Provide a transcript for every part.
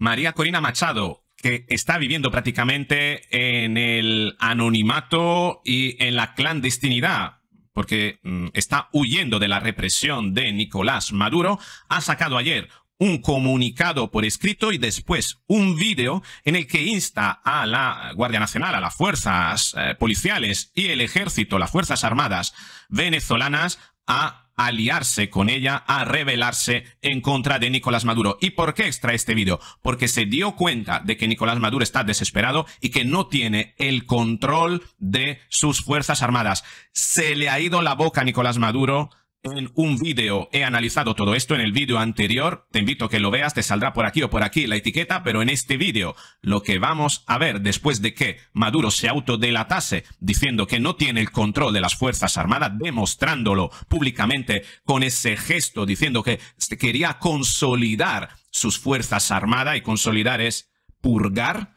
María Corina Machado, que está viviendo prácticamente en el anonimato y en la clandestinidad porque mm, está huyendo de la represión de Nicolás Maduro, ha sacado ayer un comunicado por escrito y después un vídeo en el que insta a la Guardia Nacional, a las fuerzas eh, policiales y el ejército, las fuerzas armadas venezolanas a aliarse con ella a rebelarse en contra de Nicolás Maduro. ¿Y por qué extrae este vídeo? Porque se dio cuenta de que Nicolás Maduro está desesperado y que no tiene el control de sus Fuerzas Armadas. Se le ha ido la boca a Nicolás Maduro en un vídeo. He analizado todo esto en el vídeo anterior. Te invito a que lo veas, te saldrá por aquí o por aquí la etiqueta, pero en este vídeo lo que vamos a ver después de que Maduro se autodelatase diciendo que no tiene el control de las Fuerzas Armadas, demostrándolo públicamente con ese gesto, diciendo que quería consolidar sus Fuerzas Armadas y consolidar es purgar.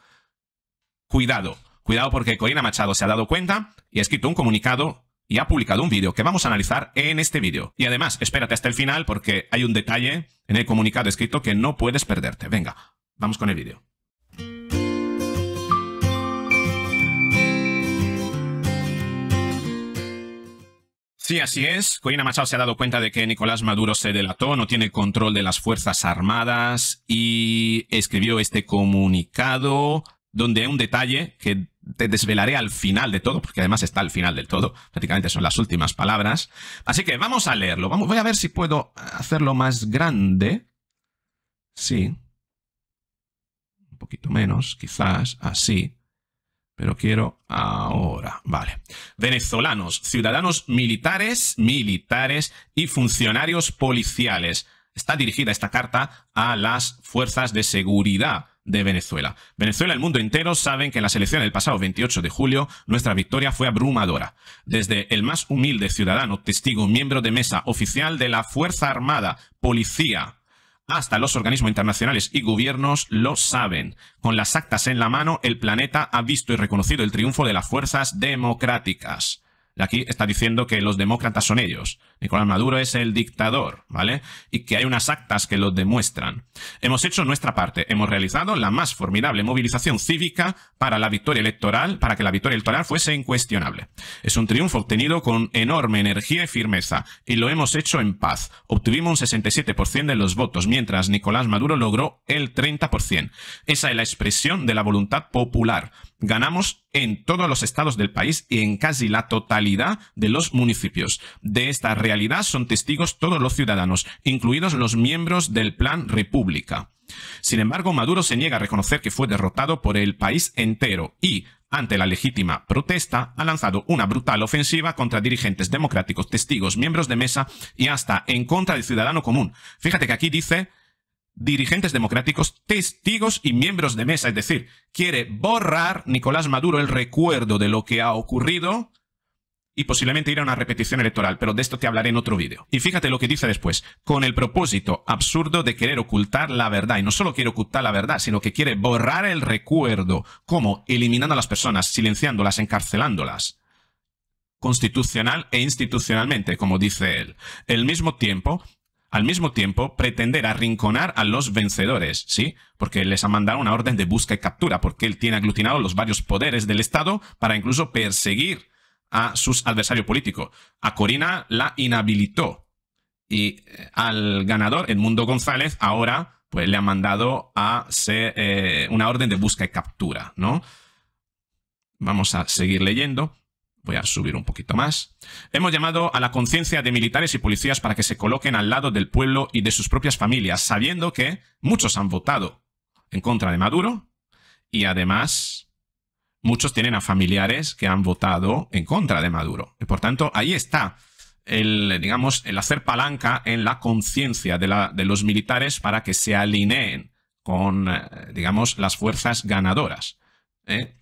Cuidado, cuidado porque Corina Machado se ha dado cuenta y ha escrito un comunicado y ha publicado un vídeo que vamos a analizar en este vídeo. Y además, espérate hasta el final porque hay un detalle en el comunicado escrito que no puedes perderte. Venga, vamos con el vídeo. Sí, así es. Corina Machado se ha dado cuenta de que Nicolás Maduro se delató, no tiene control de las Fuerzas Armadas y escribió este comunicado donde hay un detalle que te desvelaré al final de todo, porque además está al final del todo, prácticamente son las últimas palabras. Así que vamos a leerlo, vamos, voy a ver si puedo hacerlo más grande. Sí. Un poquito menos, quizás, así. Pero quiero ahora. Vale. Venezolanos, ciudadanos militares, militares y funcionarios policiales. Está dirigida esta carta a las fuerzas de seguridad de Venezuela. Venezuela y el mundo entero saben que en la elecciones del pasado 28 de julio nuestra victoria fue abrumadora. Desde el más humilde ciudadano, testigo, miembro de mesa, oficial de la Fuerza Armada, policía, hasta los organismos internacionales y gobiernos lo saben. Con las actas en la mano, el planeta ha visto y reconocido el triunfo de las fuerzas democráticas. Aquí está diciendo que los demócratas son ellos. Nicolás Maduro es el dictador, ¿vale? Y que hay unas actas que lo demuestran. Hemos hecho nuestra parte. Hemos realizado la más formidable movilización cívica para la victoria electoral, para que la victoria electoral fuese incuestionable. Es un triunfo obtenido con enorme energía y firmeza. Y lo hemos hecho en paz. Obtuvimos un 67% de los votos, mientras Nicolás Maduro logró el 30%. Esa es la expresión de la voluntad popular Ganamos en todos los estados del país y en casi la totalidad de los municipios. De esta realidad son testigos todos los ciudadanos, incluidos los miembros del Plan República. Sin embargo, Maduro se niega a reconocer que fue derrotado por el país entero y, ante la legítima protesta, ha lanzado una brutal ofensiva contra dirigentes democráticos, testigos, miembros de mesa y hasta en contra del ciudadano común. Fíjate que aquí dice dirigentes democráticos, testigos y miembros de mesa. Es decir, quiere borrar Nicolás Maduro el recuerdo de lo que ha ocurrido y posiblemente ir a una repetición electoral, pero de esto te hablaré en otro vídeo. Y fíjate lo que dice después, con el propósito absurdo de querer ocultar la verdad. Y no solo quiere ocultar la verdad, sino que quiere borrar el recuerdo, como eliminando a las personas, silenciándolas, encarcelándolas constitucional e institucionalmente, como dice él. el mismo tiempo, al mismo tiempo pretender arrinconar a los vencedores, ¿sí? Porque les ha mandado una orden de busca y captura, porque él tiene aglutinado los varios poderes del Estado para incluso perseguir a sus adversarios políticos. A Corina la inhabilitó y eh, al ganador, Edmundo González, ahora pues le ha mandado a eh, una orden de busca y captura, ¿no? Vamos a seguir leyendo. Voy a subir un poquito más. Hemos llamado a la conciencia de militares y policías para que se coloquen al lado del pueblo y de sus propias familias, sabiendo que muchos han votado en contra de Maduro y además muchos tienen a familiares que han votado en contra de Maduro. Y por tanto, ahí está el, digamos, el hacer palanca en la conciencia de, de los militares para que se alineen con, eh, digamos, las fuerzas ganadoras. ¿eh?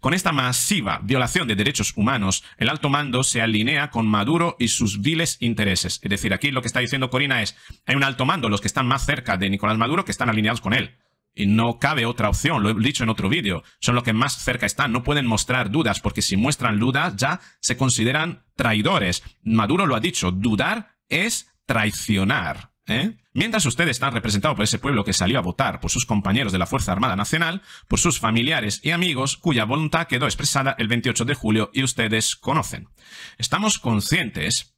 Con esta masiva violación de derechos humanos, el alto mando se alinea con Maduro y sus viles intereses. Es decir, aquí lo que está diciendo Corina es, hay un alto mando, los que están más cerca de Nicolás Maduro, que están alineados con él. Y no cabe otra opción, lo he dicho en otro vídeo. Son los que más cerca están, no pueden mostrar dudas, porque si muestran dudas ya se consideran traidores. Maduro lo ha dicho, dudar es traicionar. ¿Eh? Mientras ustedes están representados por ese pueblo que salió a votar por sus compañeros de la Fuerza Armada Nacional, por sus familiares y amigos, cuya voluntad quedó expresada el 28 de julio y ustedes conocen. Estamos conscientes...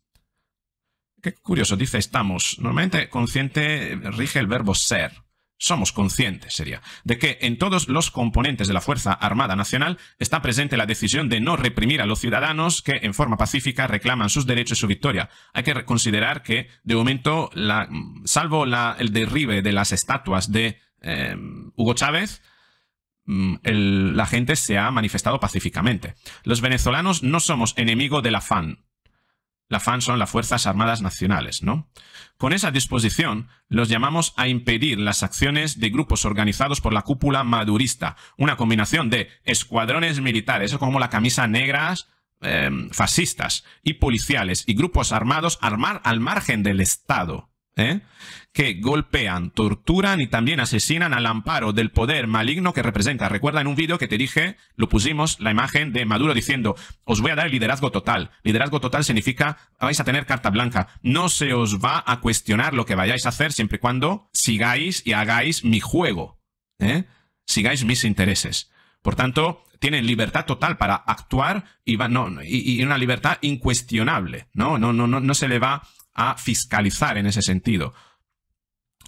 Qué curioso, dice estamos. Normalmente consciente rige el verbo ser somos conscientes, sería, de que en todos los componentes de la Fuerza Armada Nacional está presente la decisión de no reprimir a los ciudadanos que en forma pacífica reclaman sus derechos y su victoria. Hay que considerar que, de momento, salvo el derribe de las estatuas de eh, Hugo Chávez, mm, la gente se ha manifestado pacíficamente. Los venezolanos no somos enemigo del afán, la FAN son las Fuerzas Armadas Nacionales, ¿no? Con esa disposición, los llamamos a impedir las acciones de grupos organizados por la cúpula madurista, una combinación de escuadrones militares, como la camisa negras, eh, fascistas y policiales, y grupos armados armar al margen del Estado. ¿eh? que golpean, torturan y también asesinan al amparo del poder maligno que representa. Recuerda en un vídeo que te dije, lo pusimos, la imagen de Maduro diciendo, os voy a dar liderazgo total. Liderazgo total significa, vais a tener carta blanca. No se os va a cuestionar lo que vayáis a hacer siempre y cuando sigáis y hagáis mi juego. ¿eh? Sigáis mis intereses. Por tanto, tienen libertad total para actuar y, una libertad incuestionable. ¿no? No, no, no, no se le va a fiscalizar en ese sentido.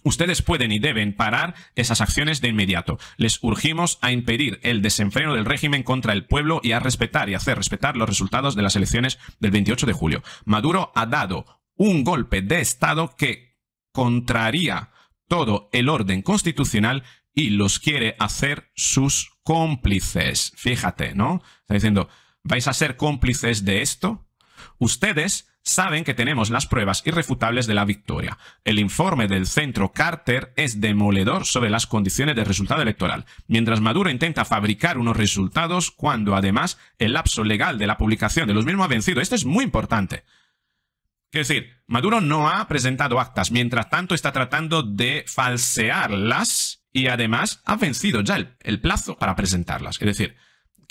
Ustedes pueden y deben parar esas acciones de inmediato. Les urgimos a impedir el desenfreno del régimen contra el pueblo y a respetar y hacer respetar los resultados de las elecciones del 28 de julio. Maduro ha dado un golpe de Estado que contraría todo el orden constitucional y los quiere hacer sus cómplices. Fíjate, ¿no? Está diciendo, ¿vais a ser cómplices de esto? Ustedes saben que tenemos las pruebas irrefutables de la victoria. El informe del centro Carter es demoledor sobre las condiciones de resultado electoral, mientras Maduro intenta fabricar unos resultados cuando además el lapso legal de la publicación de los mismos ha vencido. Esto es muy importante. Es decir, Maduro no ha presentado actas, mientras tanto está tratando de falsearlas y además ha vencido ya el, el plazo para presentarlas. Es decir,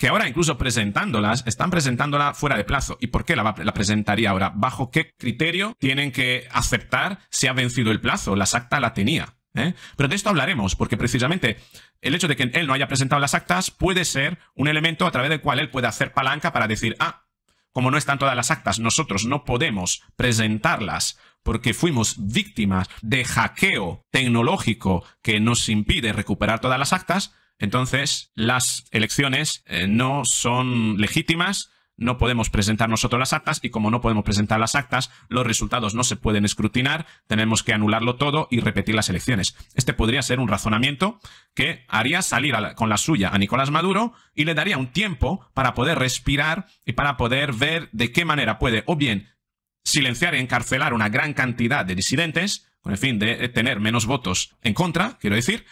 que ahora incluso presentándolas, están presentándola fuera de plazo. ¿Y por qué la, presentaría ahora? ¿Bajo qué criterio tienen que aceptar si ha vencido el plazo? Las actas la tenía. ¿eh? Pero de esto hablaremos, porque precisamente el hecho de que él no haya presentado las actas puede ser un elemento a través del cual él puede hacer palanca para decir, ah, como no están todas las actas, nosotros no podemos presentarlas porque fuimos víctimas de hackeo tecnológico que nos impide recuperar todas las actas, entonces, las elecciones eh, no son legítimas, no podemos presentar nosotros las actas y como no podemos presentar las actas, los resultados no se pueden escrutinar, tenemos que anularlo todo y repetir las elecciones. Este podría ser un razonamiento que haría salir con la suya a Nicolás Maduro y le daría un tiempo para poder respirar y para poder ver de qué manera puede o bien silenciar y encarcelar una gran cantidad de disidentes, con el fin de tener menos votos en contra, quiero decir,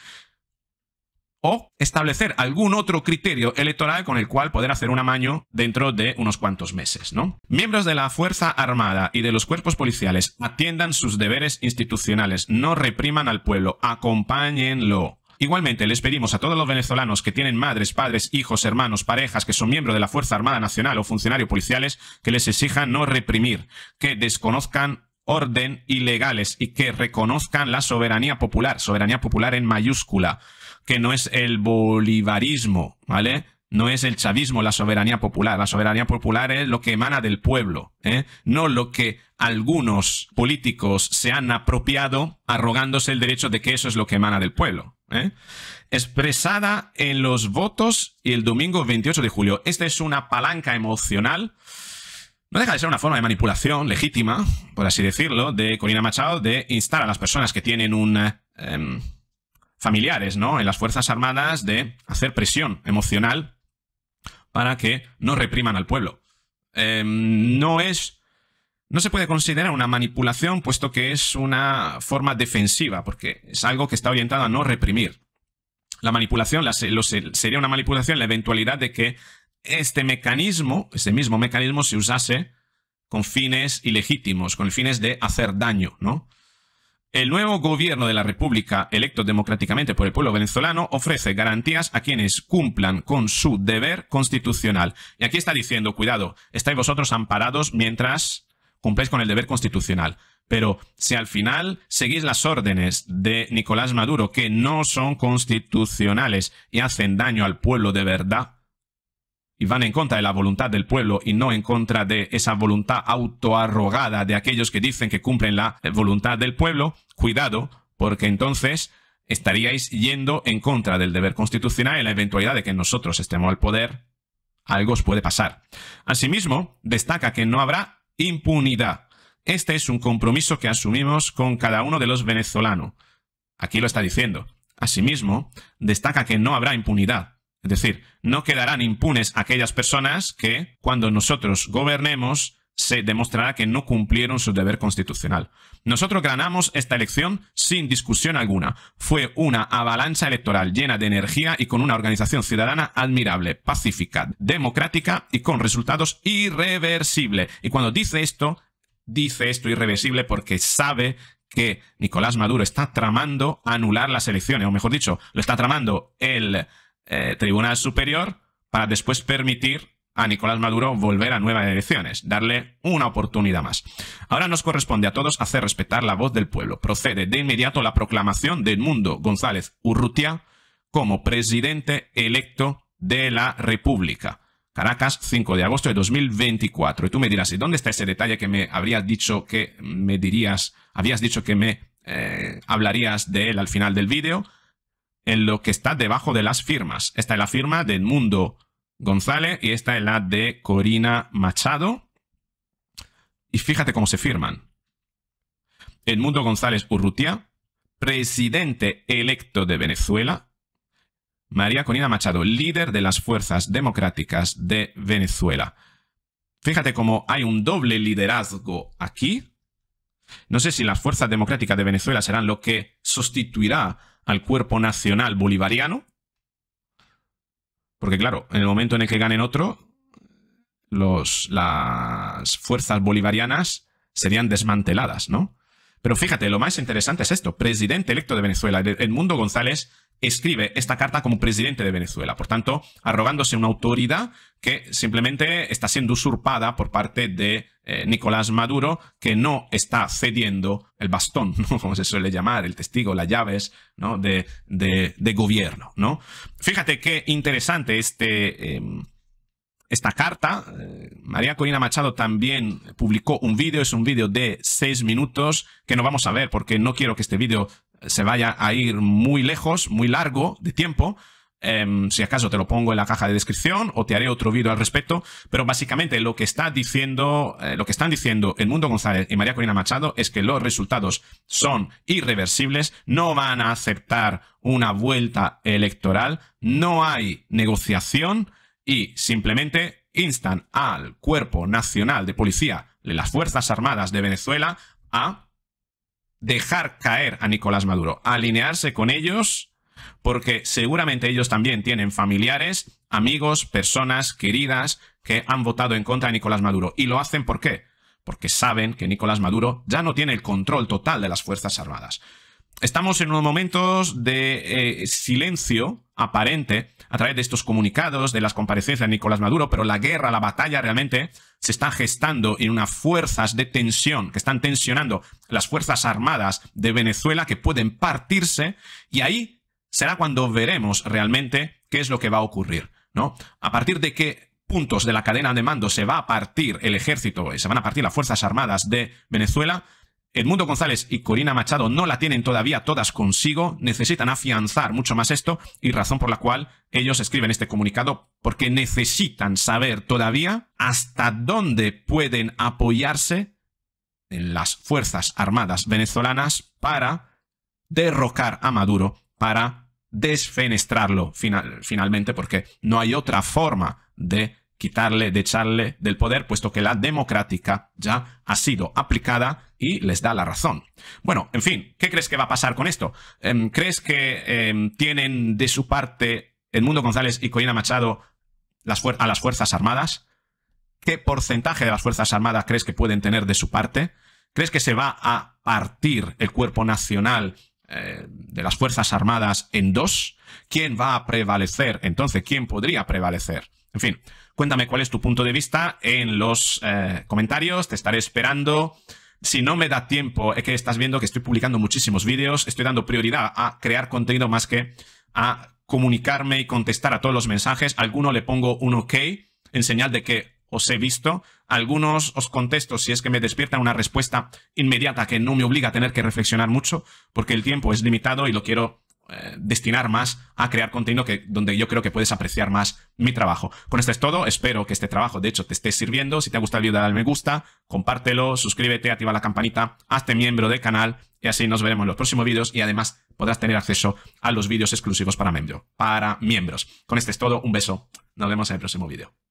o establecer algún otro criterio electoral con el cual poder hacer un amaño dentro de unos cuantos meses, ¿no? Miembros de la Fuerza Armada y de los cuerpos policiales atiendan sus deberes institucionales, no repriman al pueblo, acompáñenlo. Igualmente, les pedimos a todos los venezolanos que tienen madres, padres, hijos, hermanos, parejas que son miembros de la Fuerza Armada Nacional o funcionarios policiales que les exijan no reprimir, que desconozcan orden y y que reconozcan la soberanía popular, soberanía popular en mayúscula, que no es el bolivarismo, ¿vale? No es el chavismo la soberanía popular. La soberanía popular es lo que emana del pueblo, ¿eh? no lo que algunos políticos se han apropiado arrogándose el derecho de que eso es lo que emana del pueblo. ¿eh? Expresada en los votos y el domingo 28 de julio. Esta es una palanca emocional no deja de ser una forma de manipulación legítima, por así decirlo, de Corina Machado de instar a las personas que tienen un... Em, familiares, ¿no? En las Fuerzas Armadas de hacer presión emocional para que no repriman al pueblo. Em, no es... No se puede considerar una manipulación puesto que es una forma defensiva, porque es algo que está orientado a no reprimir. La manipulación sería una manipulación la eventualidad de que este mecanismo, ese mismo mecanismo se usase con fines ilegítimos, con fines de hacer daño, ¿no? El nuevo gobierno de la República, electo democráticamente por el pueblo venezolano, ofrece garantías a quienes cumplan con su deber constitucional. Y aquí está diciendo, cuidado, estáis vosotros amparados mientras cumpléis con el deber constitucional. Pero si al final seguís las órdenes de Nicolás Maduro, que no son constitucionales y hacen daño al pueblo de verdad, y van en contra de la voluntad del pueblo y no en contra de esa voluntad autoarrogada de aquellos que dicen que cumplen la voluntad del pueblo, cuidado, porque entonces estaríais yendo en contra del deber constitucional en la eventualidad de que nosotros estemos al poder, algo os puede pasar. Asimismo, destaca que no habrá impunidad. Este es un compromiso que asumimos con cada uno de los venezolanos. Aquí lo está diciendo. Asimismo, destaca que no habrá impunidad. Es decir, no quedarán impunes aquellas personas que, cuando nosotros gobernemos, se demostrará que no cumplieron su deber constitucional. Nosotros ganamos esta elección sin discusión alguna. Fue una avalancha electoral llena de energía y con una organización ciudadana admirable, pacífica, democrática y con resultados irreversibles. Y cuando dice esto, dice esto irreversible porque sabe que Nicolás Maduro está tramando anular las elecciones, o mejor dicho, lo está tramando el eh, tribunal superior para después permitir a Nicolás Maduro volver a nuevas elecciones, darle una oportunidad más. Ahora nos corresponde a todos hacer respetar la voz del pueblo. Procede de inmediato la proclamación de Edmundo González Urrutia como presidente electo de la República. Caracas, 5 de agosto de 2024. Y tú me dirás, ¿y dónde está ese detalle que me habrías dicho que me dirías, habías dicho que me eh, hablarías de él al final del vídeo? en lo que está debajo de las firmas. Esta es la firma de Edmundo González y esta es la de Corina Machado. Y fíjate cómo se firman. Edmundo González Urrutia, presidente electo de Venezuela. María Corina Machado, líder de las fuerzas democráticas de Venezuela. Fíjate cómo hay un doble liderazgo aquí. No sé si las fuerzas democráticas de Venezuela serán lo que sustituirá al cuerpo nacional bolivariano, porque claro, en el momento en el que ganen otro, los, las fuerzas bolivarianas serían desmanteladas, ¿no? Pero fíjate, lo más interesante es esto. Presidente electo de Venezuela, Edmundo González, escribe esta carta como presidente de Venezuela. Por tanto, arrogándose una autoridad que simplemente está siendo usurpada por parte de eh, Nicolás Maduro, que no está cediendo el bastón, como se suele llamar, el testigo, las llaves de, gobierno. ¿no? Fíjate qué interesante este... Em, esta carta. Eh, María Corina Machado también publicó un vídeo, es un vídeo de seis minutos que no vamos a ver porque no quiero que este vídeo se vaya a ir muy lejos, muy largo de tiempo, Em, si acaso te lo pongo en la caja de descripción o te haré otro vídeo al respecto, pero básicamente lo que está diciendo, eh, lo que están diciendo el Mundo González y María Corina Machado es que los resultados son irreversibles, no van a aceptar una vuelta electoral, no hay negociación y simplemente instan al Cuerpo Nacional de Policía de las Fuerzas Armadas de Venezuela a dejar caer a Nicolás Maduro, alinearse con ellos porque seguramente ellos también tienen familiares, amigos, personas queridas que han votado en contra de Nicolás Maduro. ¿Y lo hacen por qué? Porque saben que Nicolás Maduro ya no tiene el control total de las Fuerzas Armadas. Estamos en unos momentos de eh, silencio aparente a través de estos comunicados, de las comparecencias de Nicolás Maduro, pero la guerra, la batalla realmente se está gestando en unas fuerzas de tensión que están tensionando las Fuerzas Armadas de Venezuela que pueden partirse y ahí será cuando veremos realmente qué es lo que va a ocurrir, ¿no? A partir de qué puntos de la cadena de mando se va a partir el ejército, eh, se van a partir las Fuerzas Armadas de Venezuela, Edmundo González y Corina Machado no la tienen todavía todas consigo, necesitan afianzar mucho más esto y razón por la cual ellos escriben este comunicado porque necesitan saber todavía hasta dónde pueden apoyarse en las Fuerzas Armadas venezolanas para derrocar a Maduro para desfenestrarlo finalmente, porque no hay otra forma de quitarle, de echarle del poder, puesto que la democrática ya ha sido aplicada y les da la razón. Bueno, en fin, ¿qué crees que va a pasar con esto? Em, ¿Crees que em, tienen de su parte el Mundo González y colina Machado las a las Fuerzas Armadas? ¿Qué porcentaje de las Fuerzas Armadas crees que pueden tener de su parte? ¿Crees que se va a partir el cuerpo nacional eh, de las Fuerzas Armadas en dos, ¿quién va a prevalecer? Entonces, ¿quién podría prevalecer? En fin, cuéntame cuál es tu punto de vista en los eh, comentarios, te estaré esperando. Si no me da tiempo, es que estás viendo que estoy publicando muchísimos vídeos, estoy dando prioridad a crear contenido más que a comunicarme y contestar a todos los mensajes. alguno le pongo un ok en señal de que os he visto. Algunos os contesto si es que me despierta una respuesta inmediata que no me obliga a tener que reflexionar mucho, porque el tiempo es limitado y lo quiero eh, destinar más a crear contenido que, donde yo creo que puedes apreciar más mi trabajo. Con esto es todo, espero que este trabajo de hecho te esté sirviendo, si te ha gustado el video dale me gusta, compártelo, suscríbete, activa la campanita, hazte miembro del canal y así nos veremos en los próximos vídeos y además podrás tener acceso a los vídeos exclusivos para, miembro, para miembros. Con esto es todo, un beso, nos vemos en el próximo vídeo.